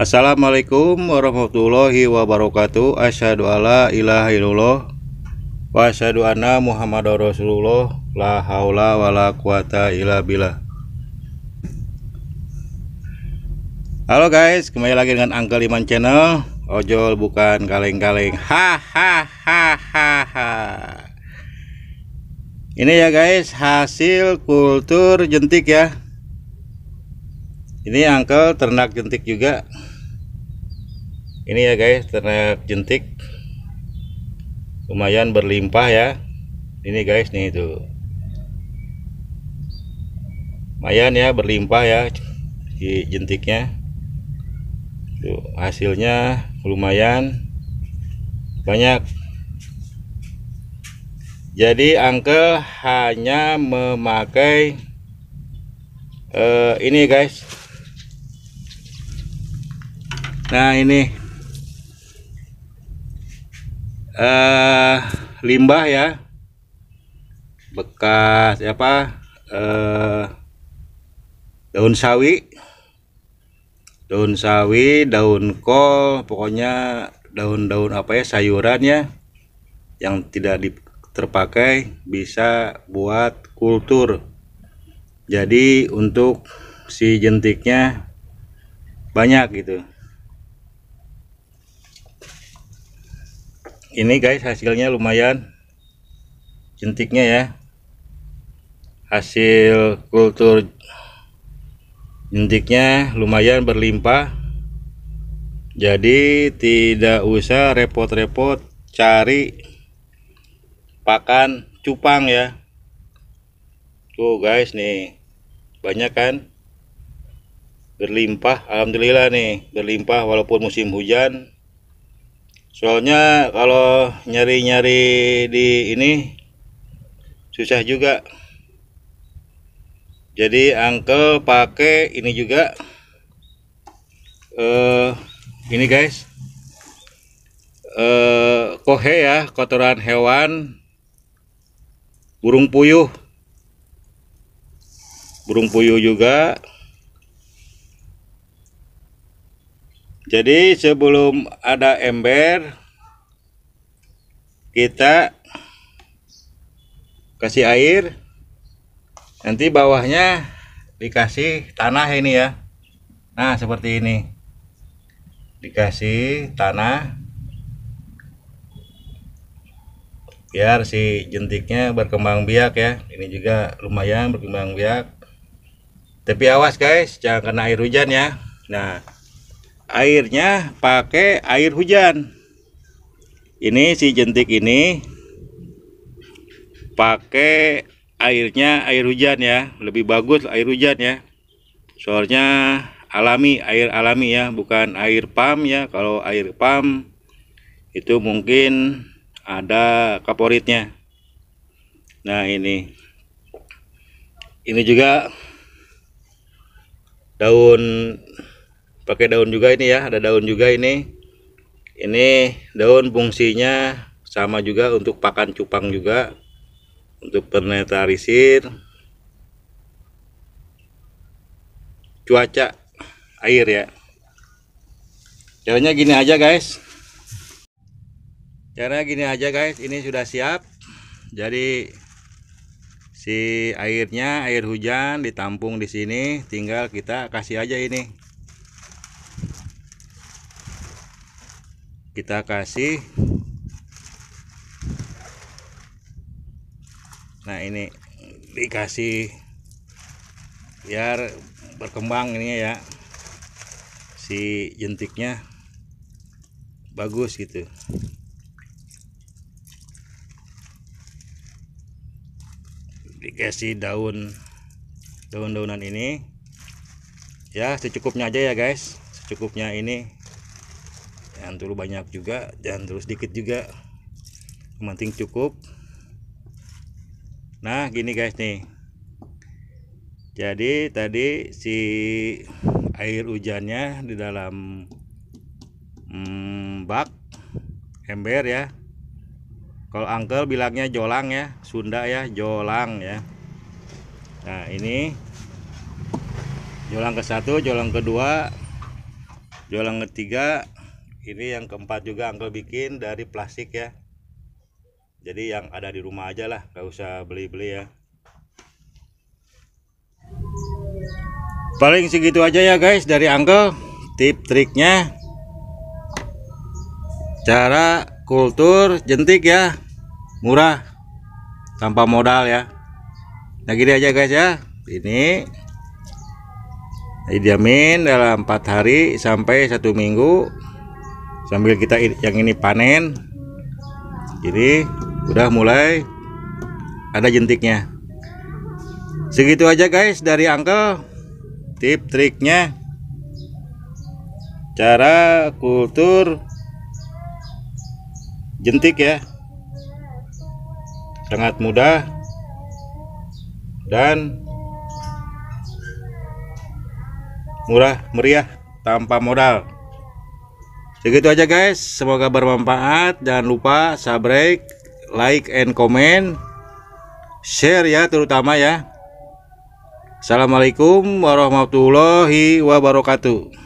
Assalamualaikum warahmatullahi wabarakatuh Asyadu ala ilaha illallah Wa asyadu anna muhammad rasulullah La haula wa la quwata illa billah Halo guys, kembali lagi dengan Uncle Iman Channel Ojol bukan kaleng-kaleng Hahaha Ini ya guys, hasil kultur jentik ya Ini Angkel ternak jentik juga ini ya guys ternak jentik lumayan berlimpah ya ini guys nih itu lumayan ya berlimpah ya di jentiknya tuh hasilnya lumayan banyak jadi angkel hanya memakai uh, ini guys nah ini uh, limbah ya bekas ya apa uh, daun sawi daun sawi daun kol pokoknya daun-daun apa ya sayurannya yang tidak di, terpakai bisa buat kultur jadi untuk si jentiknya banyak gitu ini guys hasilnya lumayan jentiknya ya hasil kultur jentiknya lumayan berlimpah jadi tidak usah repot-repot cari pakan cupang ya tuh guys nih banyak kan berlimpah alhamdulillah nih berlimpah walaupun musim hujan soalnya kalau nyari-nyari di ini susah juga jadi angkel pakai ini juga eh ini guys eh uh, kohe ya kotoran hewan burung puyuh burung puyuh juga Jadi sebelum ada ember kita kasih air nanti bawahnya dikasih tanah ini ya. Nah, seperti ini. Dikasih tanah biar si jentiknya berkembang biak ya ini juga lumayan berkembang biak tapi awas guys jangan kena air hujan ya nah airnya pakai air hujan ini si jentik ini pakai airnya air hujan ya lebih bagus air hujan ya soalnya alami air alami ya bukan air pam ya kalau air pam itu mungkin ada kaporitnya nah ini ini juga daun pakai daun juga ini ya ada daun juga ini ini daun fungsinya sama juga untuk pakan cupang juga untuk penetarisir cuaca air ya caranya gini aja guys cara gini aja guys ini sudah siap jadi si airnya air hujan ditampung di sini tinggal kita kasih aja ini kita kasih nah ini dikasih biar berkembang ini ya, ya si jentiknya bagus gitu dikasih daun daun-daunan ini ya secukupnya aja ya guys secukupnya ini jangan terlalu banyak juga jangan terus sedikit juga penting cukup nah gini guys nih jadi tadi si air hujannya di dalam hmm, bak ember ya kalau angkel bilangnya jolang ya Sunda ya jolang ya nah ini jolang ke satu jolang kedua jolang ketiga ini yang keempat juga Uncle bikin dari plastik ya jadi yang ada di rumah aja lah gak usah beli-beli ya paling segitu aja ya guys dari Uncle tip triknya cara kultur jentik ya murah tanpa modal ya nah gini aja guys ya ini Idiamin dalam empat hari sampai satu minggu sambil kita yang ini panen jadi udah mulai ada jentiknya segitu aja guys dari uncle tip triknya cara kultur jentik ya sangat mudah dan murah meriah tanpa modal segitu aja guys semoga bermanfaat jangan lupa subscribe like and comment share ya terutama ya Assalamualaikum warahmatullahi wabarakatuh